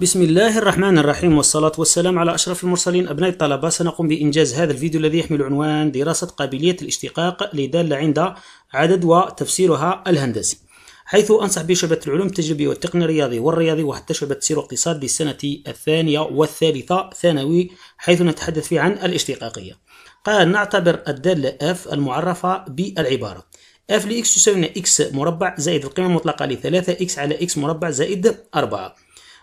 بسم الله الرحمن الرحيم والصلاة والسلام على أشرف المرسلين أبناء الطلبة سنقوم بإنجاز هذا الفيديو الذي يحمل عنوان دراسة قابلية الاشتقاق لدالة عند عدد وتفسيرها الهندسي حيث أنصح بشعبة العلوم التجريبية والتقنية الرياضي والرياضي وحتى شعبة السير والاقتصاد للسنة الثانية والثالثة ثانوي حيث نتحدث فيه عن الاشتقاقية قال نعتبر الدالة F المعرفة بالعبارة F لإكس تساوي x مربع زائد القيمة المطلقة لثلاثة x على x مربع زائد أربعة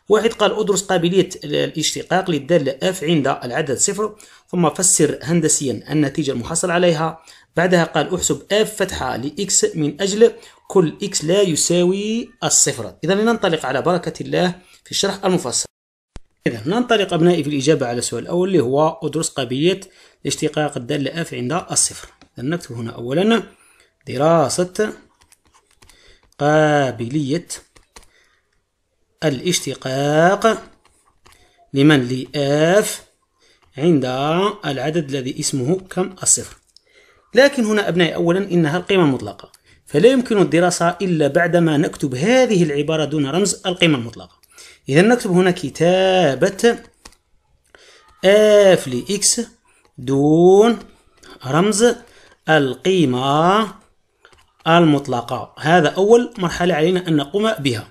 واحد قال أدرس قابلية الاشتقاق للدالة اف عند العدد صفر ثم فسر هندسيا النتيجة المحصل عليها بعدها قال أحسب اف فتحة لإكس من أجل كل إكس لا يساوي الصفر إذا لننطلق على بركة الله في الشرح المفصل إذا ننطلق أبنائي في الإجابة على السؤال الأول اللي هو أدرس قابلية الاشتقاق الدالة اف عند الصفر إذا نكتب هنا أولا دراسة قابلية الاشتقاق لمن لآف عند العدد الذي اسمه كم الصفر لكن هنا أبنائي أولا إنها القيمة المطلقة فلا يمكن الدراسة إلا بعدما نكتب هذه العبارة دون رمز القيمة المطلقة إذا نكتب هنا كتابة آف لإكس دون رمز القيمة المطلقة هذا أول مرحلة علينا أن نقوم بها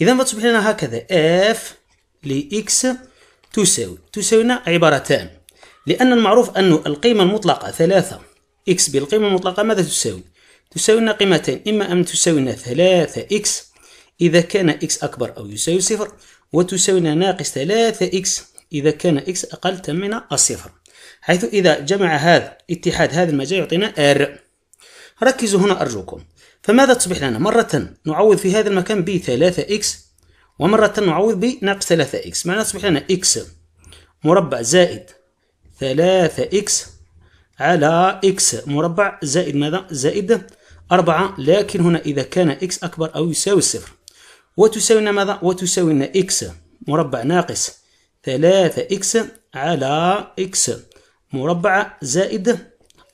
إذا فتصبح لنا هكذا اف لإكس تساوي تساوينا عبارتان لأن المعروف أن القيمة المطلقة ثلاثة إكس بالقيمة المطلقة ماذا تساوي؟ تساوينا قيمتين إما أن تساوينا ثلاثة إكس إذا كان إكس أكبر أو يساوي صفر وتساوينا ناقص ثلاثة إكس إذا كان إكس أقل من الصفر حيث إذا جمع هذا اتحاد هذا المجال يعطينا R ركزوا هنا أرجوكم فماذا تصبح لنا مرة نعوض في هذا المكان ب 3x ومرة نعوض ب ناقص 3x معناها تصبح لنا x مربع زائد 3x على x مربع زائد ماذا زائد 4 لكن هنا إذا كان x أكبر أو يساوي الصفر وتساوي لنا ماذا وتساوي لنا x مربع ناقص 3x على x مربع زائد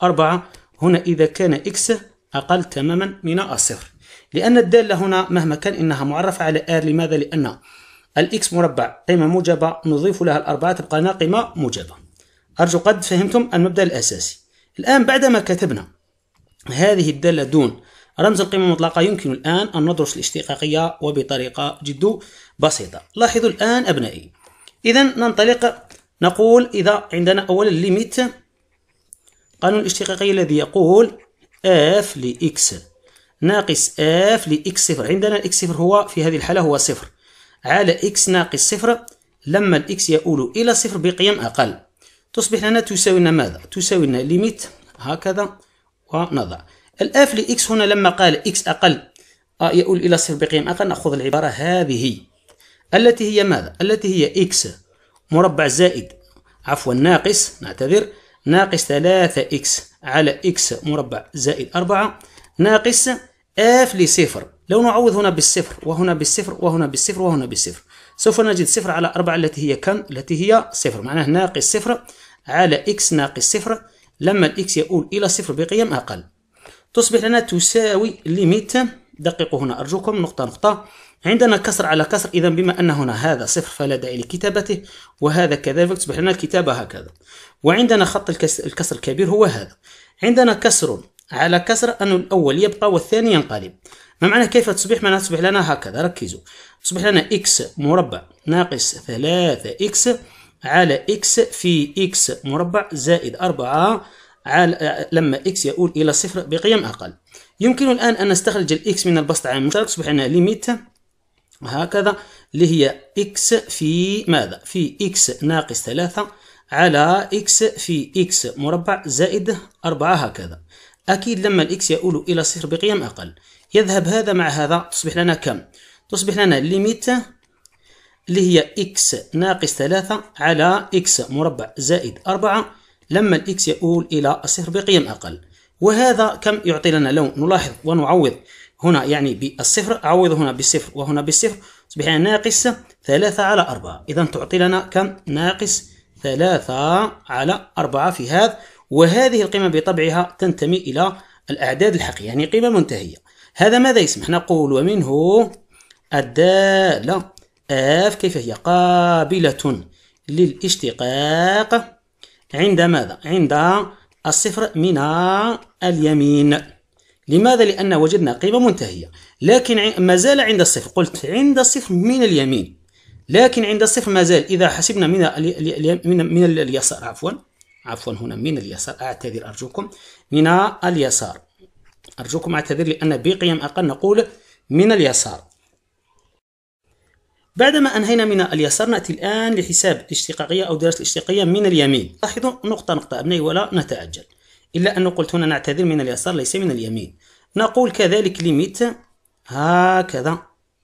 4 هنا إذا كان x أقل تماما من الصفر لأن الدالة هنا مهما كان إنها معرفة على R لماذا؟ لأن الإكس مربع قيمة موجبة نضيف لها الأربعة تبقى لنا قيمة موجبة أرجو قد فهمتم المبدأ الأساسي الآن بعدما كتبنا هذه الدالة دون رمز القيمة المطلقة يمكن الآن أن ندرس الاشتقاقية وبطريقة جد بسيطة لاحظوا الآن أبنائي إذا ننطلق نقول إذا عندنا أولا ليميت قانون الاشتقاقية الذي يقول اف لإكس ناقص اف لإكس صفر عندنا الإكس صفر هو في هذه الحالة هو صفر على إكس ناقص صفر لما الإكس يؤول إلى صفر بقيم أقل تصبح لنا تساوي لنا ماذا؟ تساوي لنا ليميت هكذا ونضع الآف لإكس هنا لما قال إكس أقل آه، يؤول إلى صفر بقيم أقل نأخذ العبارة هذه التي هي ماذا؟ التي هي إكس مربع زائد عفوا ناقص نعتذر ناقص 3 اكس على اكس مربع زائد 4 ناقص اف لصفر لو نعوض هنا بالصفر وهنا بالصفر وهنا بالصفر وهنا بالصفر سوف نجد صفر على 4 التي هي كم التي هي صفر معناه ناقص صفر على اكس ناقص صفر لما الاكس يؤول الى صفر بقيم اقل تصبح لنا تساوي ليميت دققوا هنا ارجوكم نقطه نقطه عندنا كسر على كسر إذا بما أن هنا هذا صفر فلا داعي لكتابته وهذا كذلك تصبح لنا الكتابة هكذا وعندنا خط الكسر الكبير هو هذا عندنا كسر على كسر أن الأول يبقى والثاني ينقلب ما معنى كيف تصبح معناها تصبح لنا هكذا ركزوا تصبح لنا x مربع ناقص ثلاثة x على x في x مربع زائد أربعة على لما x يؤول إلى صفر بقيم أقل يمكن الآن أن نستخرج الإكس من البسط على المشترك تصبح لنا ليميت هكذا اللي هي إكس في ماذا؟ في إكس ناقص ثلاثة على إكس في إكس مربع زائد أربعة هكذا أكيد لما الإكس يؤول إلى صفر بقيم أقل يذهب هذا مع هذا تصبح لنا كم؟ تصبح لنا ليميت اللي هي إكس ناقص ثلاثة على إكس مربع زائد أربعة لما الإكس يؤول إلى صفر بقيم أقل وهذا كم يعطي لنا لو نلاحظ ونعوض هنا يعني بالصفر أعوض هنا بالصفر وهنا بالصفر تصبح يعني ناقص ثلاثة على أربعة إذا تعطي لنا كم ناقص ثلاثة على أربعة في هذا وهذه القيمة بطبعها تنتمي إلى الأعداد الحقيقية يعني قيمة منتهية هذا ماذا يسمح نقول ومنه الدالة آف كيف هي قابلة للاشتقاق عند ماذا عند الصفر من اليمين لماذا؟ لأن وجدنا قيمة منتهية لكن ما زال عند الصفر قلت عند الصفر من اليمين لكن عند الصفر ما زال إذا حسبنا من من من اليسار عفوا عفوا هنا من اليسار أعتذر أرجوكم من اليسار أرجوكم أعتذر لأن بقيم أقل نقول من اليسار بعدما أنهينا من اليسار نأتي الآن لحساب الاشتقاقية أو دراسة الاشتقاقية من اليمين لاحظوا نقطة نقطة أبني ولا نتعجل إلا أنه قلت هنا نعتذر من اليسار ليس من اليمين نقول كذلك ليميت هكذا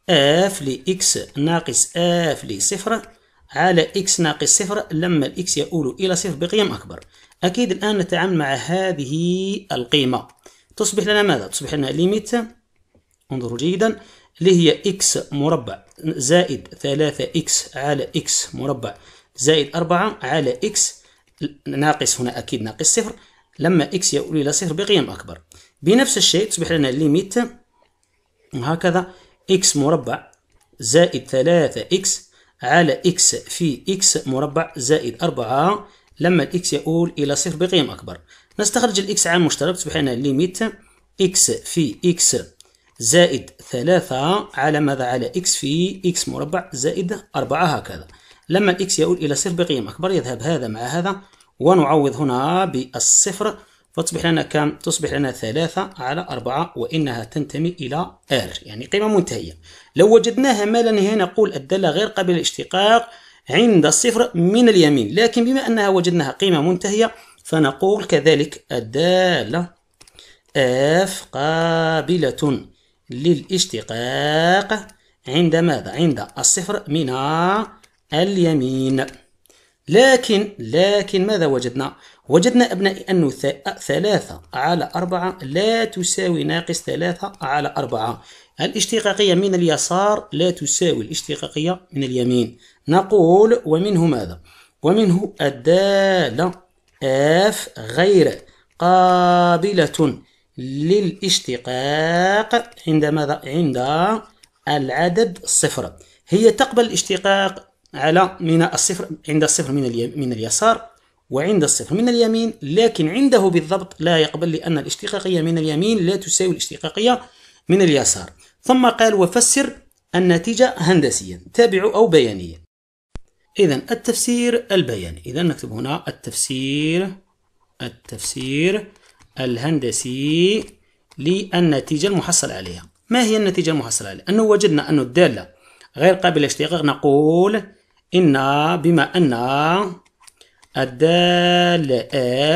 اف لإكس ناقص اف لصفر على إكس ناقص صفر لما الإكس يؤول إلى صفر بقيم أكبر أكيد الآن نتعامل مع هذه القيمة تصبح لنا ماذا؟ تصبح لنا ليميت انظروا جيدا اللي هي إكس مربع زائد 3 إكس على إكس مربع زائد 4 على إكس ناقص هنا أكيد ناقص صفر لما اكس يؤول إلى صفر بقيم أكبر بنفس الشيء تصبح لنا ليميت هكذا اكس مربع زائد 3 اكس على اكس في اكس مربع زائد 4 لما الاكس يؤول إلى صفر بقيم أكبر نستخرج الاكس عام مشترك تصبح لنا ليميت اكس في اكس زائد ثلاثة على ماذا على اكس في اكس مربع زائد أربعة هكذا لما الاكس يؤول إلى صفر بقيم أكبر يذهب هذا مع هذا ونعوض هنا بالصفر فتصبح لنا كم؟ تصبح لنا ثلاثة على أربعة وإنها تنتمي إلى R يعني قيمة منتهية لو وجدناها ما لا نهاية نقول الدالة غير قابلة للاشتقاق عند الصفر من اليمين لكن بما أنها وجدناها قيمة منتهية فنقول كذلك الدالة F قابلة للاشتقاق عند ماذا؟ عند الصفر من اليمين لكن لكن ماذا وجدنا؟ وجدنا أبنائي أنه ثلاثة على أربعة لا تساوي ناقص ثلاثة على أربعة الاشتقاقية من اليسار لا تساوي الاشتقاقية من اليمين نقول ومنه ماذا؟ ومنه الدالة اف غير قابلة للاشتقاق عند ماذا؟ عند العدد صفر هي تقبل الاشتقاق على من الصفر عند الصفر من من اليسار وعند الصفر من اليمين لكن عنده بالضبط لا يقبل لأن الاشتقاقية من اليمين لا تساوي الاشتقاقية من اليسار ثم قال وفسر النتيجة هندسيا تابع أو بيانيا إذا التفسير البياني إذا نكتب هنا التفسير التفسير الهندسي للنتيجة المحصل عليها ما هي النتيجة المحصلة عليها؟ أنه وجدنا أن الدالة غير قابلة لاشتقاق نقول إن بما أن الدالة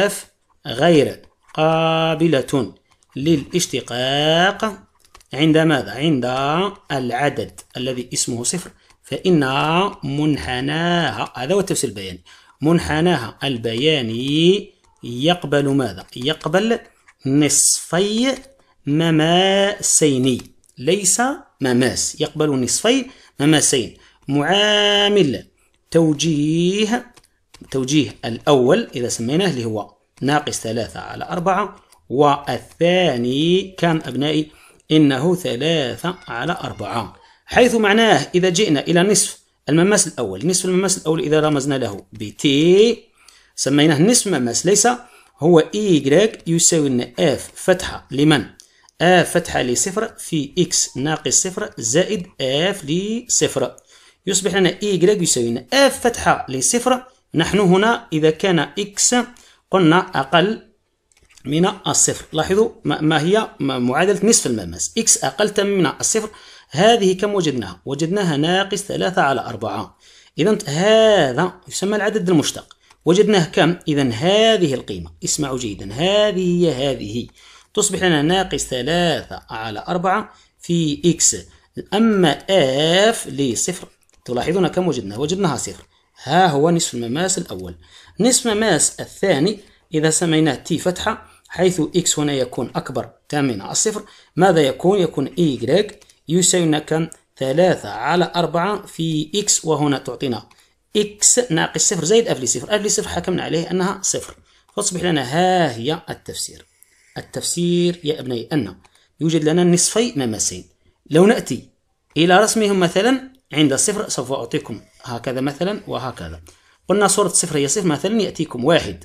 اف غير قابلة للاشتقاق عند ماذا؟ عند العدد الذي اسمه صفر فإن منحناها هذا هو التفسير البياني منحناها البياني يقبل ماذا؟ يقبل نصفي مماسين ليس مماس يقبل نصفي مماسين معامل توجيه توجيه الأول إذا سميناه اللي هو ناقص ثلاثة على أربعة والثاني كان أبنائي إنه ثلاثة على أربعة حيث معناه إذا جئنا إلى نصف المماس الأول نصف المماس الأول إذا رمزنا له ب t سميناه نصف مماس ليس هو y يساوي لنا f فتحة لمن؟ f فتحة لصفر في x ناقص صفر زائد f لصفر يصبح لنا إي جريك يساوي لنا f آه، فتحة لصفر نحن هنا إذا كان إكس قلنا أقل من الصفر لاحظوا ما هي معادلة نصف الملمس إكس أقل من الصفر هذه كم وجدناها وجدناها ناقص ثلاثة على أربعة إذا هذا يسمى العدد المشتق وجدناه كم إذا هذه القيمة اسمعوا جيدا هذه هي هذه تصبح لنا ناقص ثلاثة على أربعة في إكس أما إف لصفر تلاحظون كم وجدنا وجدناها صفر ها هو نصف المماس الأول نصف المماس الثاني إذا سميناه تي فتحة حيث إكس هنا يكون أكبر على الصفر ماذا يكون؟ يكون اي جريك يساوي كم؟ ثلاثة على أربعة في إكس وهنا تعطينا إكس ناقص صفر زائد أفلي صفر أفلي صفر حكمنا عليه أنها صفر فتصبح لنا ها هي التفسير التفسير يا أبني أن يوجد لنا نصفي مماسين لو نأتي إلى رسمهم مثلا عند الصفر سوف أعطيكم هكذا مثلا وهكذا قلنا صورة صفر هي صفر مثلا يأتيكم واحد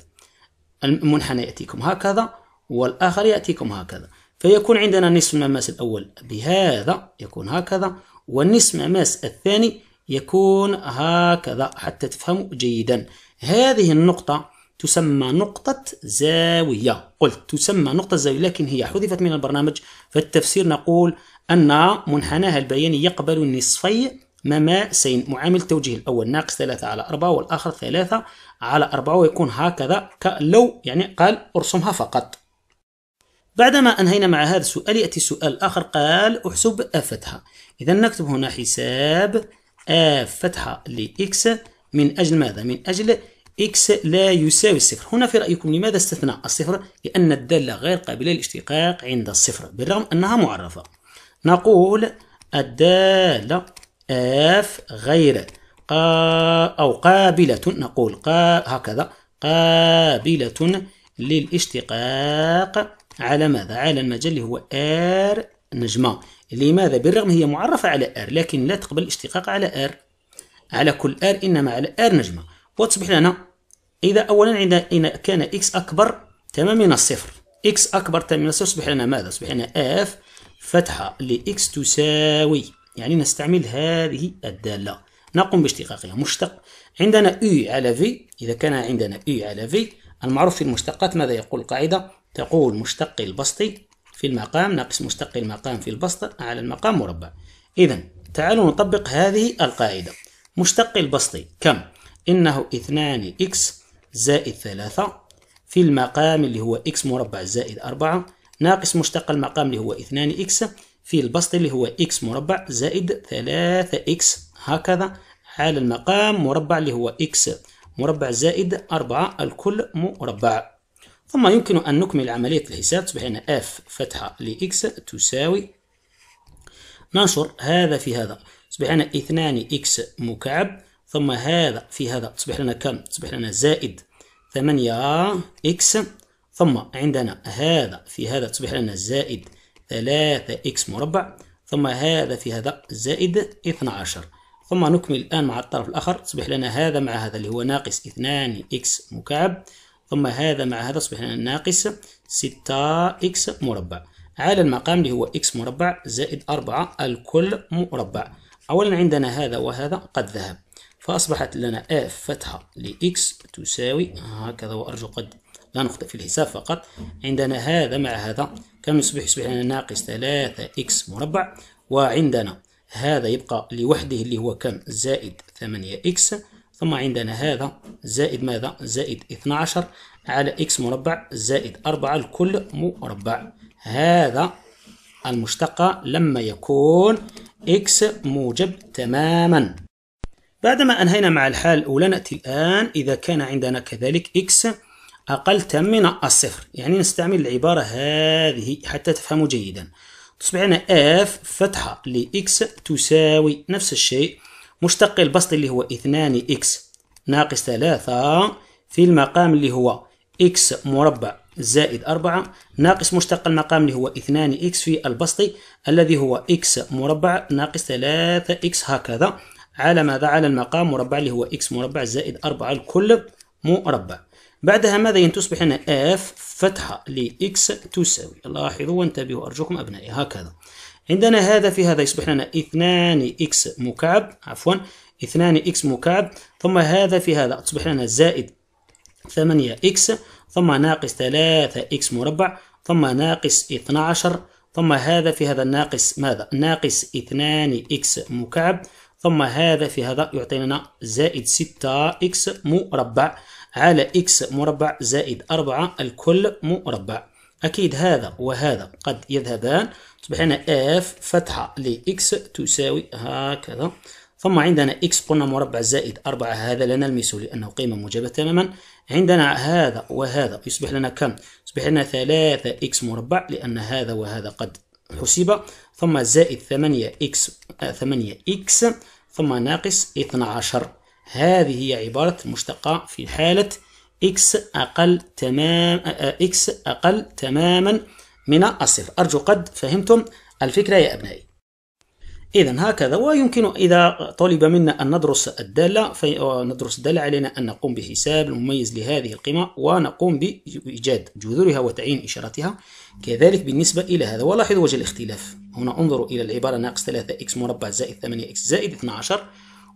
المنحنى يأتيكم هكذا والآخر يأتيكم هكذا فيكون عندنا نصف المماس الأول بهذا يكون هكذا والنصف المماس الثاني يكون هكذا حتى تفهموا جيدا هذه النقطة تسمى نقطة زاوية قلت تسمى نقطة زاوية لكن هي حذفت من البرنامج فالتفسير نقول أن منحناها البياني يقبل النصفي مماسين معامل التوجيه الأول ناقص ثلاثة على أربعة والآخر ثلاثة على أربعة ويكون هكذا لو يعني قال ارسمها فقط بعدما أنهينا مع هذا السؤال يأتي سؤال آخر قال احسب أفتها إذا نكتب هنا حساب أفتها لإكس من أجل ماذا؟ من أجل إكس لا يساوي الصفر هنا في رأيكم لماذا استثنى الصفر؟ لأن الدالة غير قابلة للاشتقاق عند الصفر بالرغم أنها معرفة نقول الدالة آف غير قا أو قابلة نقول قا هكذا قابلة للاشتقاق على ماذا؟ على المجال اللي هو ار نجمة لماذا؟ بالرغم هي معرفة على ار لكن لا تقبل الاشتقاق على ار على كل ار إنما على ار نجمة وتصبح لنا إذا أولا عندنا كان اكس أكبر تمام من الصفر اكس أكبر تمام من الصفر تصبح لنا ماذا؟ تصبح لنا اف فتحة لإكس تساوي يعني نستعمل هذه الدالة نقوم باشتقاقها مشتق عندنا U على V إذا كان عندنا U على V المعروف في المشتقات ماذا يقول القاعدة تقول مشتق البسطي في المقام ناقص مشتق المقام في البسط على المقام مربع إذا تعالوا نطبق هذه القاعدة مشتق البسطي كم؟ إنه 2 2X زائد 3 في المقام اللي هو X مربع زائد 4 ناقص مشتق المقام اللي هو 2 x في البسط اللي هو x مربع زائد 3x هكذا على المقام مربع اللي هو x مربع زائد 4 الكل مربع ثم يمكن أن نكمل عملية الحساب تصبح هنا f فتحة x تساوي ننشر هذا في هذا تصبح لنا 2 x مكعب ثم هذا في هذا تصبح لنا كم؟ تصبح لنا زائد 8 x ثم عندنا هذا في هذا تصبح لنا زائد 3 إكس مربع ثم هذا في هذا زائد 12 ثم نكمل الآن مع الطرف الآخر تصبح لنا هذا مع هذا اللي هو ناقص 2 إكس مكعب ثم هذا مع هذا تصبح لنا ناقص 6 إكس مربع على المقام اللي هو إكس مربع زائد 4 الكل مربع أولا عندنا هذا وهذا قد ذهب فأصبحت لنا اف فتحة لإكس تساوي هكذا وأرجو قد لا نخطئ في الحساب فقط عندنا هذا مع هذا كم يصبح يصبح لنا ناقص 3 إكس مربع وعندنا هذا يبقى لوحده اللي هو كم زائد 8 إكس ثم عندنا هذا زائد ماذا زائد 12 على إكس مربع زائد 4 الكل مربع هذا المشتقة لما يكون إكس موجب تماما بعدما أنهينا مع الحالة الأولى نأتي الآن إذا كان عندنا كذلك إكس أقل من الصفر يعني نستعمل العبارة هذه حتى تفهموا جيدا تصبح عندنا f فتحة لإكس تساوي نفس الشيء مشتق البسط اللي هو 2x ناقص 3 في المقام اللي هو x مربع زائد 4 ناقص مشتق المقام اللي هو 2x في البسط الذي هو x مربع ناقص 3x هكذا على ماذا على المقام مربع اللي هو x مربع زائد 4 الكل مربع بعدها ماذا ين تصبح هنا اف فتحة لإكس تساوي لاحظوا وانتبهوا أرجوكم أبنائي هكذا عندنا هذا في هذا يصبح لنا اثنان إكس مكعب عفوا اثنان إكس مكعب ثم هذا في هذا تصبح لنا زائد ثمانية إكس ثم ناقص ثلاثة إكس مربع ثم ناقص 12 ثم هذا في هذا ناقص ماذا؟ ناقص 2 إكس مكعب ثم هذا في هذا يعطينا زائد 6 إكس مربع على إكس مربع زائد أربعة الكل مربع أكيد هذا وهذا قد يذهبان تصبح هنا اف فتحة لإكس تساوي هكذا ثم عندنا إكس قلنا مربع زائد أربعة هذا لا نلمسه لأنه قيمة موجبة تماما عندنا هذا وهذا يصبح لنا كم؟ يصبح لنا ثلاثة إكس مربع لأن هذا وهذا قد حسب ثم زائد ثمانية إكس آه، ثمانية إكس ثم ناقص 12 هذه هي عبارة المشتقة في حالة x أقل تمام آه، x أقل تماما من الصفر أرجو قد فهمتم الفكرة يا أبنائي إذا هكذا ويمكن إذا طلب منا أن ندرس الدالة فندرس الدالة علينا أن نقوم بحساب المميز لهذه القيمة ونقوم بإيجاد جذورها وتعيين إشارتها كذلك بالنسبة إلى هذا ولاحظوا وجه الاختلاف هنا انظروا إلى العبارة ناقص 3x مربع زائد 8x زائد 12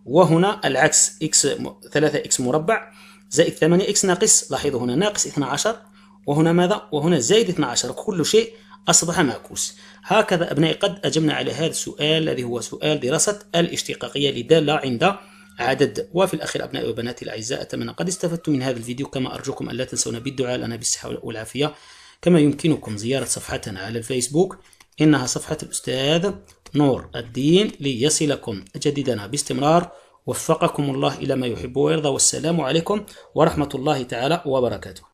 وهنا العكس اكس 3 اكس مربع زائد اكس ناقص لاحظوا هنا ناقص 12 وهنا ماذا وهنا زائد 12 كل شيء أصبح معكوس هكذا أبنائي قد أجبنا على هذا السؤال الذي هو سؤال دراسة الاشتقاقية لدالة عند عدد وفي الأخير أبنائي وبناتي الأعزاء أتمنى قد استفدتم من هذا الفيديو كما أرجوكم ألا تنسونا بالدعاء لنا بالصحة والعافية كما يمكنكم زيارة صفحتنا على الفيسبوك إنها صفحة الأستاذ نور الدين ليصلكم جديدنا باستمرار وفقكم الله إلى ما يحب ويرضى والسلام عليكم ورحمة الله تعالى وبركاته